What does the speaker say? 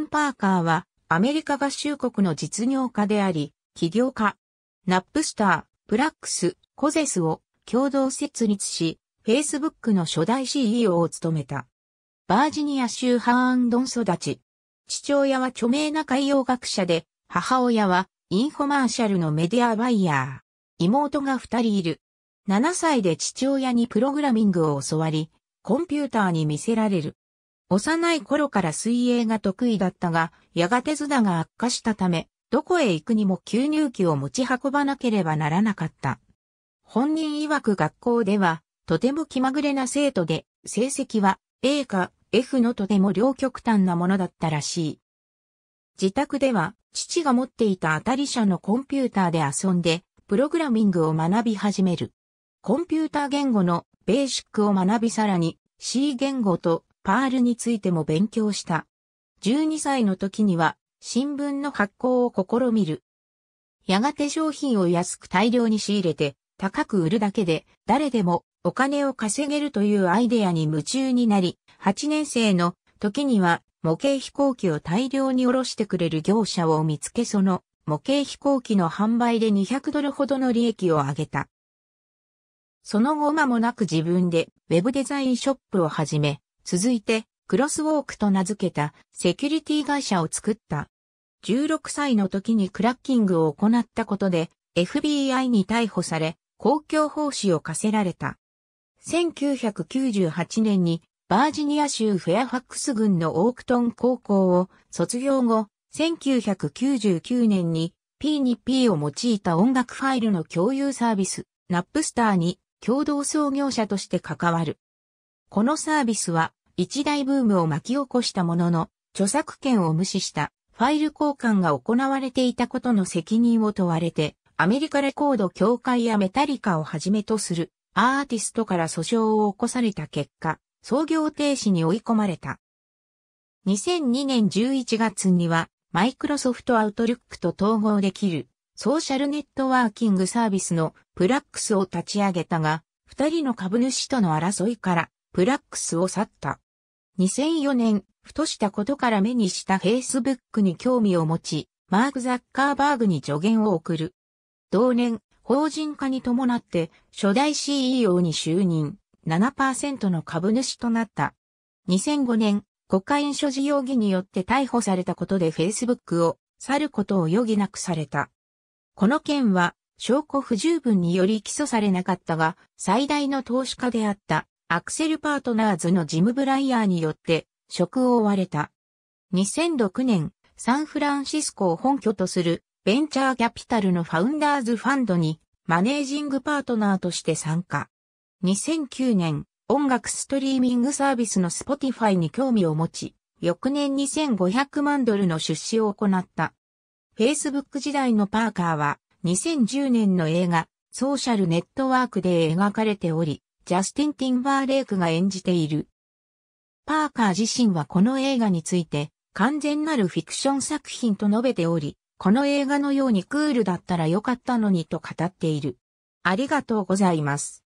ン・パーカーは、アメリカ合衆国の実業家であり、起業家。ナップスター、プラックス、コゼスを共同設立し、Facebook の初代 CEO を務めた。バージニア州ハーンドン育ち。父親は著名な海洋学者で、母親はインフォマーシャルのメディアバイヤー。妹が二人いる。7歳で父親にプログラミングを教わり、コンピューターに見せられる。幼い頃から水泳が得意だったが、やがて図打が悪化したため、どこへ行くにも吸入器を持ち運ばなければならなかった。本人曰く学校では、とても気まぐれな生徒で、成績は A か F のとても両極端なものだったらしい。自宅では、父が持っていた当たり者のコンピューターで遊んで、プログラミングを学び始める。コンピューター言語のベーシックを学びさらに C 言語とパールについても勉強した。12歳の時には新聞の発行を試みる。やがて商品を安く大量に仕入れて高く売るだけで誰でもお金を稼げるというアイデアに夢中になり、8年生の時には模型飛行機を大量に下ろしてくれる業者を見つけその模型飛行機の販売で200ドルほどの利益を上げた。その後間もなく自分でウェブデザインショップを始め、続いて、クロスウォークと名付けたセキュリティ会社を作った。16歳の時にクラッキングを行ったことで FBI に逮捕され、公共奉仕を課せられた。1998年にバージニア州フェアファックス郡のオークトン高校を卒業後、1999年に P2P を用いた音楽ファイルの共有サービス、ナップスターに共同創業者として関わる。このサービスは一大ブームを巻き起こしたものの、著作権を無視したファイル交換が行われていたことの責任を問われて、アメリカレコード協会やメタリカをはじめとするアーティストから訴訟を起こされた結果、創業停止に追い込まれた。2002年11月には、マイクロソフトアウトルックと統合できるソーシャルネットワーキングサービスのプラックスを立ち上げたが、二人の株主との争いからプラックスを去った。2004年、ふとしたことから目にした Facebook に興味を持ち、マーク・ザッカーバーグに助言を送る。同年、法人化に伴って初代 CEO に就任、7%の株主となった。2005年、国会イ所持容疑によって逮捕されたことで Facebook を去ることを余儀なくされた。この件は証拠不十分により起訴されなかったが、最大の投資家であったアクセルパートナーズのジム・ブライヤーによって職を追われた。2006年、サンフランシスコを本拠とするベンチャーキャピタルのファウンダーズファンドにマネージングパートナーとして参加。2009年、音楽ストリーミングサービスのスポティファイに興味を持ち、翌年2500万ドルの出資を行った。Facebook 時代のパーカーは2010年の映画ソーシャルネットワークで描かれており、ジャスティン・ティンバーレイクが演じている。パーカー自身はこの映画について、完全なるフィクション作品と述べており、この映画のようにクールだったらよかったのにと語っている。ありがとうございます。